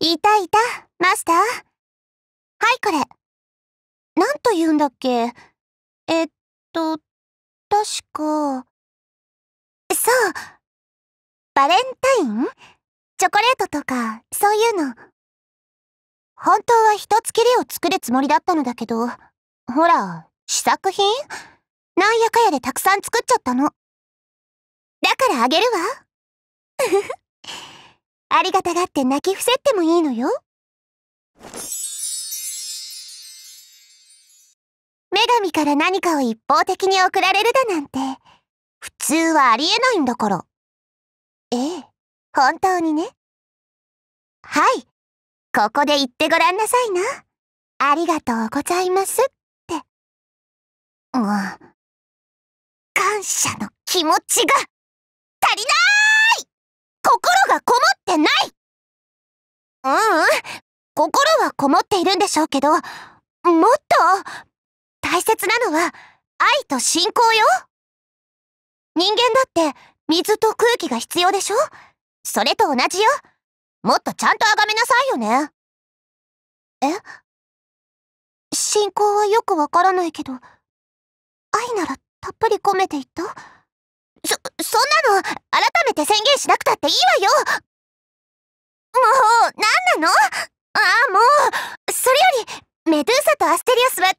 いたいた、マスター。はい、これ。なんと言うんだっけえっと、確か。そう。バレンタインチョコレートとか、そういうの。本当は一つきりを作るつもりだったのだけど、ほら、試作品なんやかやでたくさん作っちゃったの。だからあげるわ。ふふ。ありがたがって泣き伏せってもいいのよ。女神から何かを一方的に送られるだなんて、普通はありえないんだから。ええ、本当にね。はい、ここで言ってごらんなさいな。ありがとうございますって。うん。感謝の気持ちが足りないううん心はこもっているんでしょうけどもっと大切なのは愛と信仰よ人間だって水と空気が必要でしょそれと同じよもっとちゃんと崇めなさいよねえ信仰はよくわからないけど愛ならたっぷり込めていったそ、そんなの改めて宣言しなくたっていいわよアステリオスは